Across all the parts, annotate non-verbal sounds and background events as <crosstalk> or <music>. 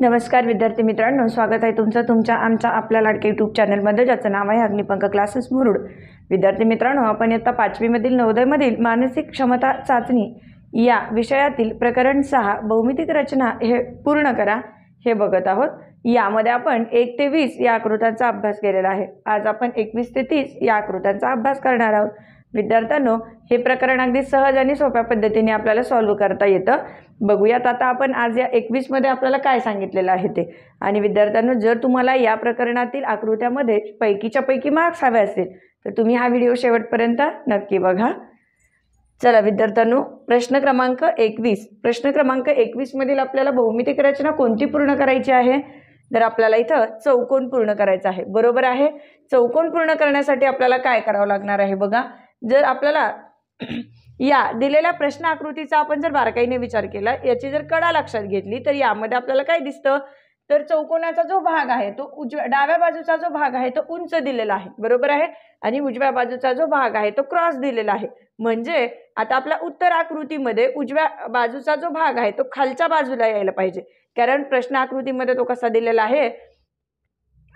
नमस्कार विद्यार्थी मित्रांनो स्वागत आहे तुमचं तुमच्या आमच्या आपल्या लाडके यूट्यूब चॅनलमध्ये ज्याचं नाव आहे अग्निपंक क्लासेस मुरुड विद्यार्थी मित्रांनो आपण इयत्ता पाचवीमधील नवोदयमधील मानसिक क्षमता चाचणी या विषयातील प्रकरण सहा भौमितिक रचना हे पूर्ण करा हे बघत आहोत यामध्ये आपण एक ते वीस या आकृत्यांचा अभ्यास केलेला आहे आज आपण एकवीस ते तीस या आकृत्यांचा अभ्यास करणार आहोत विद्यार्थ्यांनो हे प्रकरण अगदी सहज आणि सोप्या पद्धतीने आपल्याला सॉल्व्ह करता येतं बघूयात आता आपण आज या एकवीसमध्ये आपल्याला काय सांगितलेलं आहे ते आणि विद्यार्थ्यांनो जर तुम्हाला या प्रकरणातील आकृत्यामध्ये पैकीच्या पैकी मार्क्स हवे असतील तर तुम्ही हा व्हिडिओ शेवटपर्यंत नक्की बघा चला विद्यार्थ्यांनो प्रश्न क्रमांक एकवीस प्रश्न क्रमांक एकवीसमधील आपल्याला भौमितिक रचना कोणती पूर्ण करायची आहे तर आपल्याला इथं चौकोन पूर्ण करायचं आहे बरोबर आहे चौकोन पूर्ण करण्यासाठी आपल्याला काय करावं लागणार आहे बघा जर आपल्याला या दिलेल्या प्रश्न आकृतीचा आपण जर बारकाईने विचार केला याची जर कडा लक्षात घेतली तर यामध्ये आपल्याला काय दिसतं तर चौकोनाचा जो भाग आहे तो उजव्या डाव्या बाजूचा जो भाग आहे तो उंच दिलेला आहे बरोबर आहे आणि उजव्या बाजूचा जो भाग आहे तो क्रॉस दिलेला आहे म्हणजे आता आपल्या उत्तर आकृतीमध्ये उजव्या बाजूचा जो भाग आहे तो खालच्या बाजूला यायला पाहिजे कारण प्रश्न आकृतीमध्ये तो कसा दिलेला आहे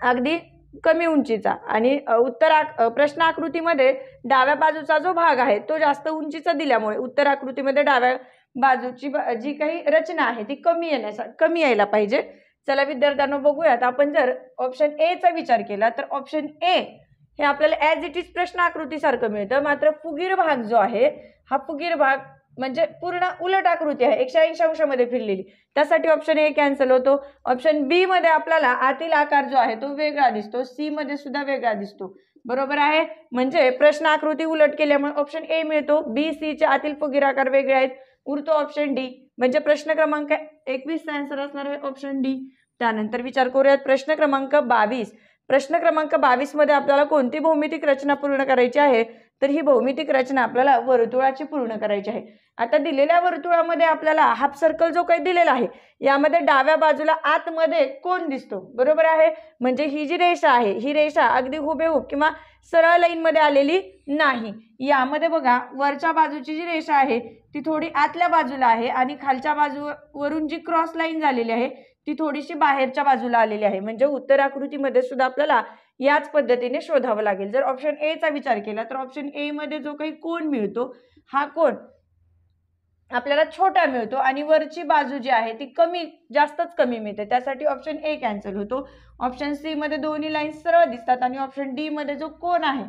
अगदी कमी उंचीचा आणि उत्तरा प्रश्न आकृतीमध्ये डाव्या बाजूचा जो भाग आहे तो जास्त उंचीचा दिल्यामुळे उत्तर आकृतीमध्ये डाव्या बाजूची जी काही रचना आहे ती कमी येण्यासार कमी यायला पाहिजे चला विद्यार्थ्यांना बघूयात आपण जर ऑप्शन एचा विचार केला तर ऑप्शन ए हे आपल्याला ॲज इट इज प्रश्न आकृतीसारखं मिळतं मात्र फुगीर भाग जो आहे हा फुगीर भाग म्हणजे पूर्ण उलट आकृती आहे एकशे ऐंशी अंशामध्ये फिरलेली त्यासाठी ऑप्शन ए कॅन्सल होतो ऑप्शन बी मध्ये आपल्याला आतील आकार जो आहे तो वेगळा दिसतो सी मध्ये सुद्धा वेगळा दिसतो बरोबर आहे म्हणजे प्रश्न आकृती उलट केल्यामुळे ऑप्शन ए मिळतो बी सी चे आतील फुगीर आकार वेगळे आहेत उरतो ऑप्शन डी म्हणजे प्रश्न क्रमांक चा आन्सर असणार आहे ऑप्शन डी त्यानंतर विचार करूयात प्रश्न क्रमांक बावीस प्रश्न क्रमांक मध्ये आपल्याला कोणती भौमितिक रचना पूर्ण करायची आहे तर ही भौमितिक रचना आपल्याला वर्तुळाची पूर्ण करायची आहे आता दिलेल्या वर्तुळामध्ये आपल्याला हाफ सर्कल जो काही दिलेला आहे यामध्ये डाव्या बाजूला आतमध्ये कोण दिसतो बरोबर आहे म्हणजे ही जी रेषा आहे ही रेषा अगदी हुबेहूब किंवा सरळ लाईनमध्ये आलेली नाही यामध्ये बघा वरच्या बाजूची जी रेषा आहे ती थोडी आतल्या बाजूला आहे आणि खालच्या बाजूवरून जी क्रॉस लाईन झालेली आहे ती थोडीशी बाहेरच्या बाजूला आलेली आहे म्हणजे उत्तर आकृतीमध्ये सुद्धा आपल्याला याच पद्धतीने शोधावं लागेल जर ऑप्शन एचा विचार केला तर ऑप्शन एमध्ये जो काही कोण मिळतो हा कोण आपल्याला छोटा मिळतो आणि वरची बाजू जी आहे ती कमी जास्तच कमी मिळते त्यासाठी ऑप्शन ए कॅन्सल होतो ऑप्शन सी मध्ये दोन्ही लाईन्स सरळ दिसतात आणि ऑप्शन डी मध्ये जो कोण आहे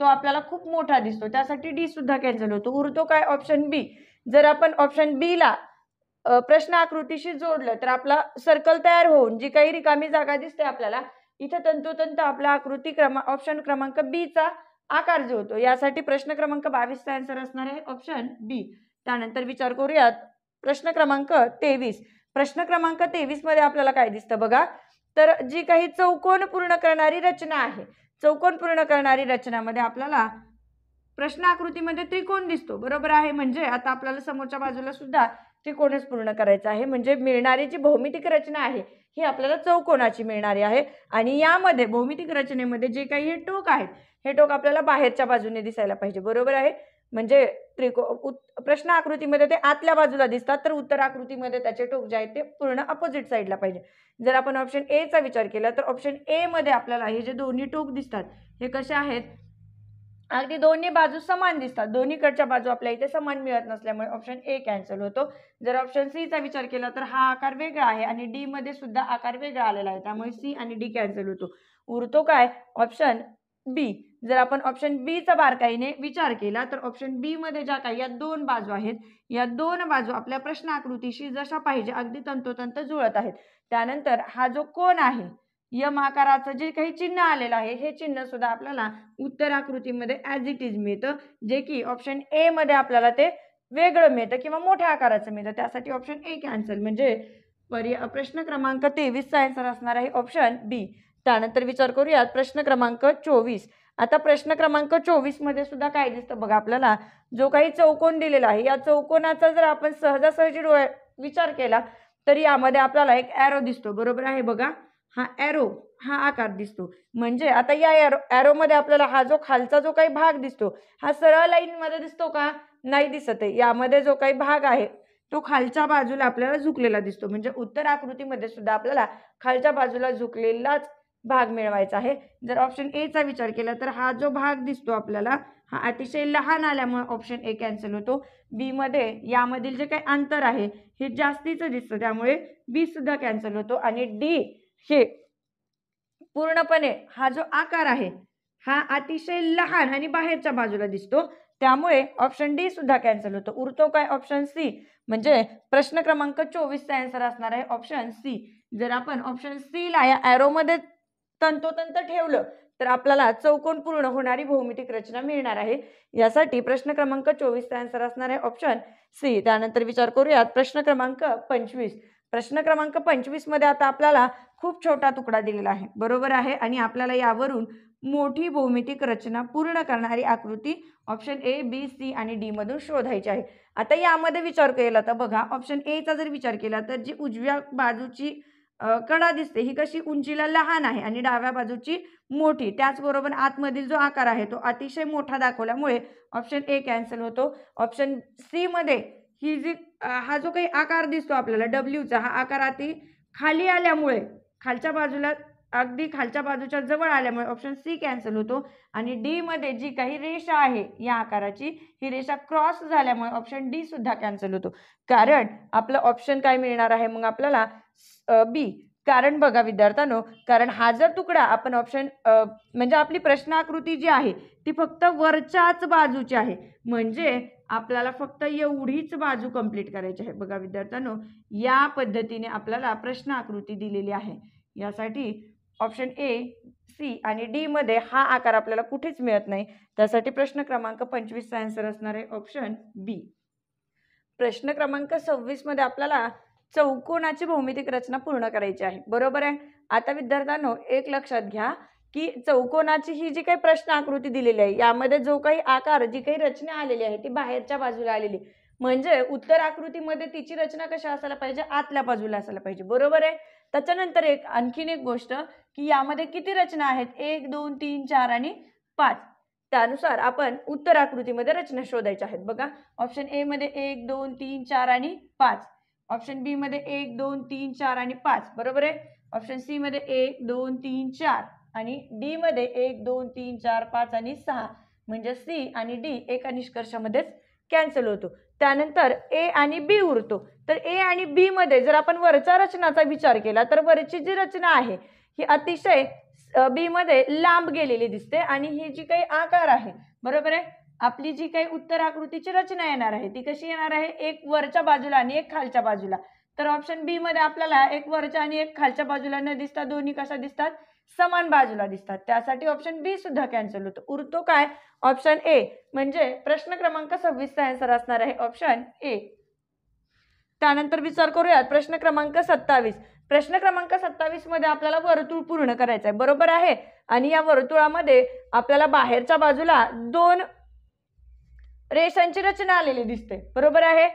तो आपल्याला खूप मोठा दिसतो त्यासाठी डी सुद्धा कॅन्सल होतो उरतो काय ऑप्शन बी जर आपण ऑप्शन बीला प्रश्न आकृतीशी जोडलं तर आपला सर्कल तयार होऊन जी काही रिकामी जागा दिसते आपल्याला इथं तंतोतंत आपला आकृती क्रमांक ऑप्शन क्रमांक बी चा आकार जो होतो यासाठी प्रश्न क्रमांक चा आन्सर असणार आहे ऑप्शन बी त्यानंतर विचार करूयात प्रश्न क्रमांक तेवीस प्रश्न क्रमांक तेवीस मध्ये आपल्याला काय दिसतं बघा तर जी काही चौकोन पूर्ण करणारी रचना आहे चौकोन पूर्ण करणारी रचनामध्ये आपल्याला प्रश्न आकृतीमध्ये त्रिकोण दिसतो बरोबर आहे म्हणजे आता आपल्याला समोरच्या बाजूला सुद्धा त्रिकोणच पूर्ण करायचा आहे म्हणजे मिळणारी जी भौमितिक रचना आहे ही आपल्याला चौकोनाची मिळणारी आहे आणि यामध्ये भौमितिक रचनेमध्ये जे काही हे टोक आहेत हे टोक आपल्याला बाहेरच्या बाजूने दिसायला पाहिजे बरोबर आहे म्हणजे त्रिको प्रश्न आकृतीमध्ये ते आतल्या बाजूला दिसतात तर उत्तर आकृतीमध्ये त्याचे टोक जे आहेत ते पूर्ण अपोजिट साईडला पाहिजे जर आपण ऑप्शन एचा विचार केला तर ऑप्शन एमध्ये आपल्याला हे जे दोन्ही टोक दिसतात हे कसे आहेत अगदी दोन्ही बाजू समान दिसतात दोन्हीकडच्या बाजू आपल्या इथे समान मिळत नसल्यामुळे ऑप्शन ए कॅन्सल होतो जर ऑप्शन सीचा विचार केला तर हा आकार वेगळा आहे आणि डी मध्ये सुद्धा आकार वेगळा आलेला आहे त्यामुळे सी आणि डी कॅन्सल होतो उरतो काय ऑप्शन बी जर आपण ऑप्शन बीचा बारकाईने विचार केला तर ऑप्शन बी मध्ये ज्या काही या दोन बाजू आहेत या दोन बाजू आपल्या प्रश्नाकृतीशी जशा पाहिजे अगदी तंतोतंत जुळत आहेत त्यानंतर हा जो कोण आहे यम आकाराचं जे काही चिन्ह आलेलं आहे हे चिन्ह सुद्धा आपल्याला उत्तर आकृतीमध्ये ॲज इट इज मिळतं जे की ऑप्शन ए मध्ये आपल्याला ते वेगळं मिळतं किंवा मोठ्या आकाराचं मिळतं त्यासाठी ऑप्शन ए कॅन्सल म्हणजे पर्य प्रश्न क्रमांक तेवीसचा आन्सर असणार आहे ऑप्शन बी त्यानंतर विचार करूयात प्रश्न क्रमांक चोवीस आता प्रश्न क्रमांक चोवीसमध्ये सुद्धा काय दिसतं बघा आपल्याला जो काही चौकोन दिलेला आहे या चौकोनाचा जर आपण सहजासहजी डोळ्या विचार केला तर यामध्ये आपल्याला एक ॲरो दिसतो बरोबर आहे बघा हा ॲरो हा आकार दिसतो म्हणजे आता या ॲरो ॲरोमध्ये आपल्याला हा जो खालचा जो काही भाग दिसतो हा सरळ लाईनमध्ये दिसतो का नाही दिसत आहे यामध्ये जो काही भाग आहे तो खालच्या बाजूला आपल्याला झुकलेला दिसतो म्हणजे उत्तर आकृतीमध्ये सुद्धा आपल्याला खालच्या बाजूला झुकलेलाच भाग मिळवायचा आहे जर ऑप्शन एचा विचार केला तर हा जो भाग दिसतो आपल्याला हा अतिशय लहान आल्यामुळे ऑप्शन ए कॅन्सल होतो बीमध्ये यामधील जे काही अंतर आहे हे जास्तीचं दिसतं त्यामुळे बी सुद्धा कॅन्सल होतो आणि डी हे पूर्णपणे हा जो आकार आहे हा अतिशय लहान आणि बाहेरच्या बाजूला दिसतो त्यामुळे ऑप्शन डी सुद्धा कॅन्सल होतो उरतो काय ऑप्शन सी म्हणजे प्रश्न क्रमांक चोवीसचा अँसर असणार आहे ऑप्शन सी जर आपण ऑप्शन सी ला या ॲरोमध्ये तंतोतंत ठेवलं तर आपल्याला चौकोन पूर्ण होणारी भौमितिक रचना मिळणार आहे यासाठी प्रश्न क्रमांक चोवीसचा आन्सर असणार आहे ऑप्शन सी त्यानंतर विचार करूयात प्रश्न क्रमांक पंचवीस प्रश्न क्रमांक मध्ये आता आपल्याला खूप छोटा तुकडा दिलेला आहे बरोबर आहे आणि आपल्याला यावरून मोठी भौमितिक रचना पूर्ण करणारी आकृती ऑप्शन ए बी सी आणि डी मधून शोधायची आहे आता यामध्ये विचार केला तर बघा ऑप्शन एचा जर विचार केला तर जी उजव्या बाजूची कडा दिसते ही कशी उंचीला लहान आहे आणि डाव्या बाजूची मोठी त्याचबरोबर आतमधील जो आकार आहे तो अतिशय मोठा दाखवल्यामुळे ऑप्शन ए कॅन्सल होतो ऑप्शन सी मध्ये ही जी हा जो काही आकार दिसतो आपल्याला डब्ल्यूचा हा आकार अति खाली आल्यामुळे खालच्या बाजूला अगदी खालच्या बाजूच्या जवळ आल्यामुळे ऑप्शन सी कॅन्सल होतो आणि डीमध्ये जी काही रेषा आहे या आकाराची ही रेषा क्रॉस झाल्यामुळे ऑप्शन डी सुद्धा कॅन्सल होतो कारण आपलं ऑप्शन काय मिळणार आहे मग आपल्याला बी कारण बघा विद्यार्थ्यांनो कारण हा जर तुकडा आपण ऑप्शन म्हणजे आपली प्रश्नाकृती जी आहे ती फक्त वरच्याच बाजूची आहे म्हणजे आपल्याला फक्त एवढीच बाजू कंप्लीट करायची आहे बघा विद्यार्थ्यांनो या पद्धतीने आपल्याला प्रश्न आकृती दिलेली आहे यासाठी ऑप्शन ए सी आणि डी मध्ये हा आकार आपल्याला कुठेच मिळत नाही त्यासाठी प्रश्न क्रमांक चा आन्सर असणार आहे ऑप्शन बी प्रश्न क्रमांक सव्वीसमध्ये आपल्याला चौकोनाची भौमितिक रचना पूर्ण करायची आहे बरोबर आहे आता विद्यार्थ्यांनो एक लक्षात घ्या की चौकोनाची ही जी काही प्रश्न आकृती दिलेली आहे यामध्ये जो काही आकार जी काही रचना आलेली आहे ती बाहेरच्या बाजूला आलेली म्हणजे उत्तर आकृतीमध्ये तिची रचना कशा असायला पाहिजे आतल्या बाजूला असायला पाहिजे बरोबर आहे त्याच्यानंतर एक आणखीन एक गोष्ट की यामध्ये किती रचना आहेत एक दोन तीन चार आणि पाच त्यानुसार आपण उत्तर आकृतीमध्ये रचना शोधायच्या आहेत बघा ऑप्शन ए मध्ये एक दोन तीन चार आणि पाच ऑप्शन बी मध्ये एक दोन तीन चार आणि पाच बरोबर आहे ऑप्शन सी मध्ये एक दोन तीन चार आणि डीमध्ये एक दोन तीन चार पाच आणि सहा म्हणजे सी आणि डी एका निष्कर्षामध्येच कॅन्सल होतो त्यानंतर ए आणि बी उरतो तर ए आणि बीमध्ये जर आपण वरच्या रचनाचा विचार केला तर वरची जी रचना आहे ही अतिशय बीमध्ये लांब गेलेली दिसते आणि ही जी काही आकार आहे बरोबर आहे आपली जी काही उत्तर आकृतीची रचना येणार आहे ती कशी येणार आहे एक वरच्या बाजूला आणि एक खालच्या बाजूला तर ऑप्शन बी मध्ये आपल्याला एक वरच्या आणि एक खालच्या बाजूला न दिसता दोन्ही कशा दिसतात समान बाजूला दिसतात त्यासाठी ऑप्शन बी सुद्धा कॅन्सल होतो उरतो काय ऑप्शन ए म्हणजे प्रश्न क्रमांक सव्वीसचा अँसर असणार आहे ऑप्शन ए त्यानंतर विचार करूयात प्रश्न क्रमांक सत्तावीस प्रश्न क्रमांक सत्तावीस मध्ये आपल्याला वर्तुळ पूर्ण करायचं आहे बरोबर आहे आणि या वर्तुळामध्ये आपल्याला बाहेरच्या बाजूला दोन रेषांची रचना आलेली दिसते बरोबर आहे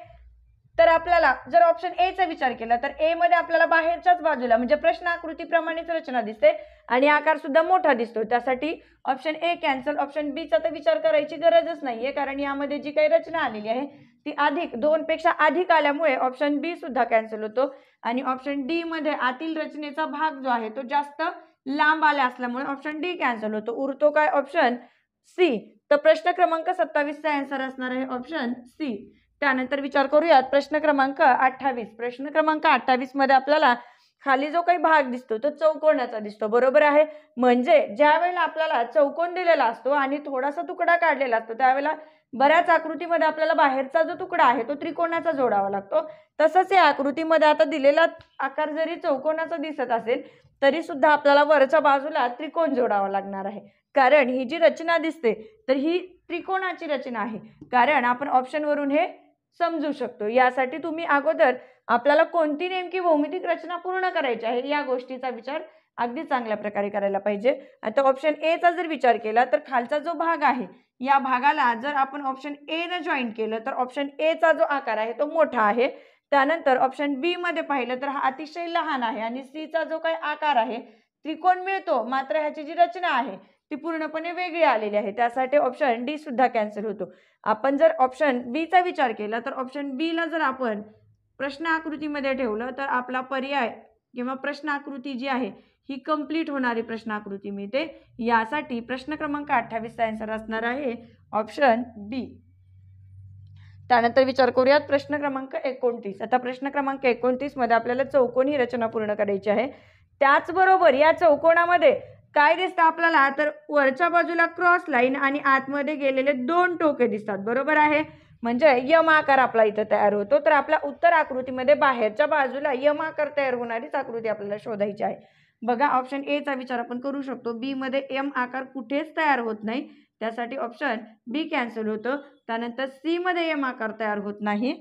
तर आपल्याला जर ऑप्शन एचा विचार केला तर ए मध्ये आपल्याला बाहेरच्याच बाजूला म्हणजे प्रश्न आकृतीप्रमाणेच रचना दिसते आणि आकार सुद्धा मोठा दिसतो त्यासाठी ऑप्शन ए कॅन्सल ऑप्शन बीचा तर विचार करायची गरजच नाहीये कारण यामध्ये जी काही रचना आलेली आहे ती अधिक दोन पेक्षा अधिक आल्यामुळे ऑप्शन बी सुद्धा कॅन्सल होतो आणि ऑप्शन डी मध्ये आतील रचनेचा भाग जो आहे तो जास्त लांब आला असल्यामुळे ऑप्शन डी कॅन्सल होतो उरतो काय ऑप्शन सी तर प्रश्न क्रमांक सत्तावीसचा आन्सर असणार आहे ऑप्शन सी त्यानंतर विचार करूयात प्रश्न क्रमांक अठ्ठावीस प्रश्न क्रमांक अठ्ठावीस मध्ये आपल्याला खाली जो काही भाग दिसतो तो चौकोनाचा दिसतो बरोबर आहे म्हणजे ज्या वेळेला आपल्याला चौकोन दिलेला असतो आणि थोडासा तुकडा काढलेला असतो त्यावेळेला बऱ्याच आकृतीमध्ये आपल्याला बाहेरचा जो तुकडा आहे तो त्रिकोणाचा जोडावा लागतो तसंच या आकृतीमध्ये आता दिलेला आकार जरी चौकोनाचा दिसत असेल तरी सुद्धा आपल्याला वरच्या बाजूला त्रिकोण जोडावा लागणार आहे कारण ही जी रचना दिसते तर ही त्रिकोणाची रचना आहे कारण आपण ऑप्शनवरून हे समजू शकतो यासाठी तुम्ही अगोदर आपल्याला कोणती नेमकी भौमितिक रचना पूर्ण करायची आहे या गोष्टीचा विचार अगदी चांगल्या प्रकारे करायला पाहिजे आता ऑप्शन एचा जर विचार केला तर खालचा जो भाग आहे या भागाला जर आपण ऑप्शन एनं जॉईन केलं तर ऑप्शन एचा जो आकार आहे तो मोठा आहे त्यानंतर ऑप्शन बी मध्ये पाहिलं तर हा अतिशय लहान आहे आणि सीचा जो काही आकार आहे त्रिकोण मिळतो मात्र ह्याची जी रचना आहे ती पूर्णपणे वेगळी आलेली आहे त्यासाठी ऑप्शन डी सुद्धा कॅन्सल होतो आपण जर ऑप्शन बीचा विचार केला तर ऑप्शन बीला जर आपण प्रश्न आकृतीमध्ये ठेवलं तर आपला पर्याय किंवा प्रश्न आकृती जी आहे ही कंप्लीट होणारी प्रश्न आकृती मिळते यासाठी प्रश्न क्रमांक अठ्ठावीसचा आन्सर असणार आहे ऑप्शन बी त्यानंतर विचार करूयात प्रश्न क्रमांक एकोणतीस आता प्रश्न क्रमांक एकोणतीसमध्ये आपल्याला चौकोन ही रचना पूर्ण करायची आहे त्याचबरोबर या चौकोनामध्ये काय दिसतं आपल्याला तर वरच्या बाजूला क्रॉस लाईन आणि आतमध्ये गेलेले दोन टोके दिसतात बरोबर आहे म्हणजे यम आकार आपला इथं तयार होतो तर आपल्या उत्तर आकृतीमध्ये बाहेरच्या बाजूला यम आकार तयार होणारीच आकृती आपल्याला शोधायची आहे बघा ऑप्शन एचा विचार आपण करू शकतो बीमध्ये एम आकार कुठेच तयार होत नाही त्यासाठी ऑप्शन बी कॅन्सल होतं त्यानंतर सीमध्ये यम आकार तयार होत नाही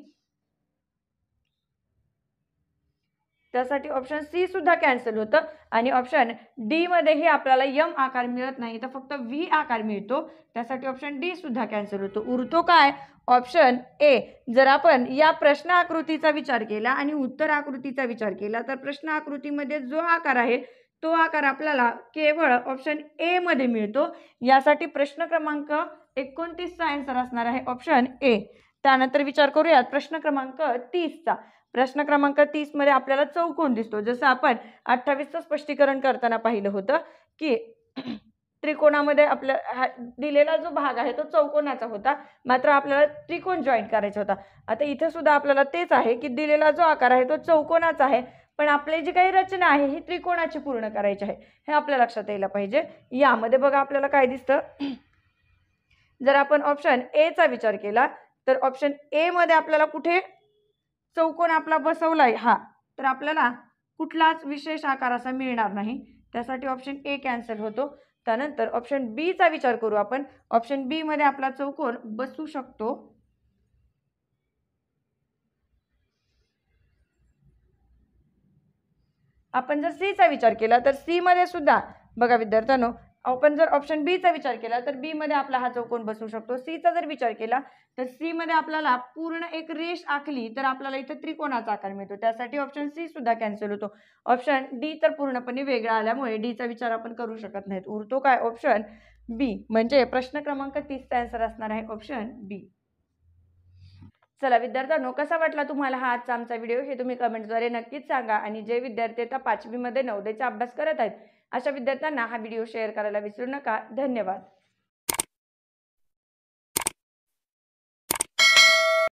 त्यासाठी ऑप्शन सी सुद्धा कॅन्सल होतं आणि ऑप्शन डीमध्येही आपल्याला यम आकार मिळत नाही तर फक्त व्ही आकार मिळतो त्यासाठी ऑप्शन डी सुद्धा कॅन्सल होतो उरतो काय ऑप्शन ए जर आपण या प्रश्न आकृतीचा विचार केला आणि उत्तर आकृतीचा विचार केला तर प्रश्न आकृतीमध्ये जो आकार आहे तो आकार आपल्याला केवळ ऑप्शन ए मध्ये मिळतो यासाठी प्रश्न क्रमांक एकोणतीसचा अँसर असणार आहे ऑप्शन ए त्यानंतर विचार करूयात प्रश्न क्रमांक तीसचा प्रश्न क्रमांक मध्ये आपल्याला चौकोन दिसतो जसं आपण अठ्ठावीसचं स्पष्टीकरण करताना पाहिलं होतं की <clears throat> त्रिकोणामध्ये आपल्या दिलेला जो भाग आहे तो चौकोनाचा होता मात्र आपल्याला त्रिकोण जॉईन करायचा होता आता इथं सुद्धा आपल्याला तेच आहे की दिलेला जो आकार आहे तो चौकोनाचा आहे पण आपली जी काही रचना आहे ही त्रिकोणाची पूर्ण करायची आहे हे आपल्या लक्षात यायला पाहिजे यामध्ये बघा आपल्याला काय दिसतं <clears throat> जर आपण ऑप्शन एचा विचार केला तर ऑप्शन एमध्ये आपल्याला कुठे चौकोन आपला बसवला हा तर आपल्याला कुठलाच विशेष आकार असा मिळणार नाही त्यासाठी ऑप्शन ए कॅन्सल होतो त्यानंतर ऑप्शन बीचा विचार करू आपण ऑप्शन बीमध्ये आपला चौकोन बसू शकतो आपण जर सीचा विचार केला तर सीमध्ये सुद्धा बघा विद्यार्थ्यांनो आपण जर ऑप्शन बीचा विचार केला तर बी मध्ये आपला हा चौकोन बसू शकतो सीचा जर विचार केला तर सी मध्ये आपल्याला पूर्ण एक रेष आखली तर आपल्याला इथे त्रिकोणाचा आकार मिळतो त्यासाठी ऑप्शन सी सुद्धा कॅन्सल होतो ऑप्शन डी तर पूर्णपणे वेगळा आल्यामुळे डीचा विचार आपण करू शकत नाहीत उरतो काय ऑप्शन बी म्हणजे प्रश्न क्रमांक तीसचा आन्सर असणार आहे ऑप्शन बी चला विद्यार्थ्यांनो कसा वाटला तुम्हाला हा आजचा आमचा व्हिडिओ हे तुम्ही कमेंटद्वारे नक्कीच सांगा आणि जे विद्यार्थी आता पाचवीमध्ये नवदेचा अभ्यास करत आहेत अशा विद्यार्थ्यांना हा व्हिडिओ शेअर करायला विसरू नका धन्यवाद